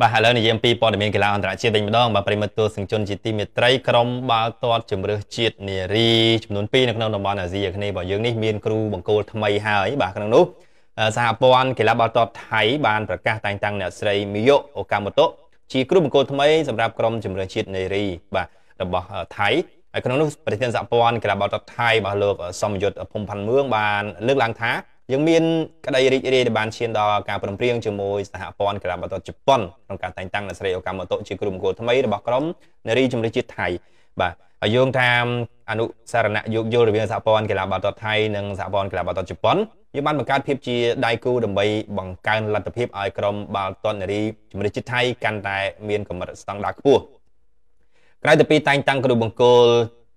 បាទឥឡូវនិយាយអំពីព័ត៌មានកីឡាអន្តរជាតិវិញម្ដងបាទប្រិមត្តទស្សនិកជនជាទីមេត្រីក្រុមបាល់ទាត់ជម្រើសជាតិនារីចំនួន2នៅក្នុងតំបន់អាស៊ីអាគ្នេយ៍របស់យើងនេះមានគ្រូបង្គោលថ្មីហើយបាទក្នុងនោះសហព័ន្ធកីឡាបាល់ទាត់ថៃបានប្រកាសតែងតាំងអ្នកស្រីមីយ៉ូអូកាម៉ូតូជាគ្រូបង្គោលថ្មីសម្រាប់ក្រុមជម្រើសជាតិនារីបាទរបស់ថៃហើយក្នុងនោះប្រធានសហព័ន្ធកីឡាបាល់ទាត់ថៃរបស់លោកសំយុទ្ធភូមិផាន់មឿងបានលើកឡើងថាយើងមានក្តីរីករាយដែលបានឈានដល់ការប្រំពៃជាមួយសហព័ន្ធកីឡាបាល់ទាត់ជប៉ុនក្នុងការតែងតាំងអ្នកស្រីអូកាម៉ូតូជាគ្រូមង្គលថ្មីរបស់ក្រុមនារីជំនឿជាតិថៃបាទហើយយោងតាមអនុសារណៈយោគយល់រវាងសហព័ន្ធកីឡាបាល់ទាត់ថៃនិងសហព័ន្ធកីឡាបាល់ទាត់ជប៉ុនយើងបានបង្កើតភាពជាដៃគូដើម្បីបង្កើនលទ្ធភាពឲ្យក្រុមបាល់ទាត់នារីជំនឿជាតិថៃកាន់តែ មាន កម្រិតស្តង់ដារខ្ពស់ក្រៅពីតែងតាំងគ្រូបង្គោល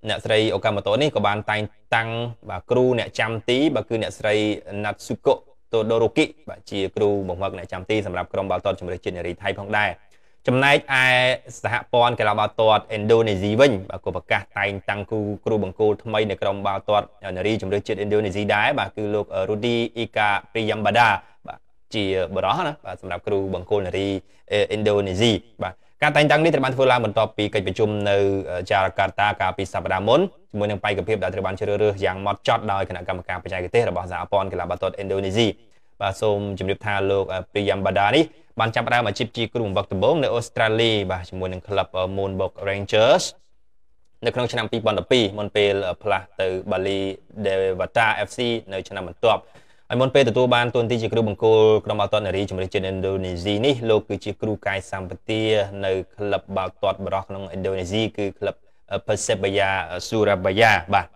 អ្នកស្រីអូកាម៉ូតូនេះក៏បានតែងតាំងបាទគ្រូអ្នកចាំទីបាទគឺអ្នកស្រីណាត់ស៊ូកូតូដូរូគីបាទជា គ្រូបង្វឹកអ្នកចាំទីសម្រាប់ក្រុមបាល់ទាត់ជម្រើសជាតិនារីថៃផងដែរចំណែកឯសហព័ន្ធកីឡាបាល់ទាត់ឥណ្ឌូនេស៊ីវិញបាទក៏ប្រកាសតែងតាំងគូគ្រូបង្គោលថ្មីនៅក្រុមបាល់ទាត់នារីជម្រើសជាតិឥណ្ឌូនេស៊ីដែរបាទគឺលោករូឌីអ៊ីកាព្រីយ៉ាំបាដាជាបរោះណាបាទសម្រាប់គ្រូបង្គោលនារីអ៊ីនដូនេស៊ីបាទការតែងតាំងនេះត្រូវបានធ្វើឡើងបន្ទាប់ពីកិច្ចប្រជុំនៅចាកាតាកាលពីសប្តាហ៍មុនជាមួយនឹងបេក្ខភាពដែលត្រូវបានជ្រើសរើសយ៉ាងម៉ត់ចត់ដោយគណៈកម្មការបច្ចេកទេសរបស់សហព័ន្ធកីឡាបាល់ទាត់អ៊ីនដូនេស៊ីបាទសូមជម្រាបថាលោកព្រីយ៉ាំបាដានេះបានចាប់ផ្ដើមអាជីពជាគ្រូបង្វឹកដំបូងនៅអូស្ត្រាលីបាទជាមួយនឹងក្លឹប Moonbok Rangers នៅក្នុងឆ្នាំ2012មុនពេល ផ្លាស់ទៅ Bali Devata FC នៅឆ្នាំបន្ទាប់ហើយមុនពេលទទួលបានតួនាទីជាគ្រូបង្គោលក្រុមបាល់ទាត់នារីជម្រើសជាតិឥណ្ឌូនេស៊ីនេះលោកគឺជាគ្រូកាយសម្បទានៅក្លឹបបាល់ទាត់បរោះក្នុងឥណ្ឌូនេស៊ីគឺក្លឹប Persebaya Surabaya បាទ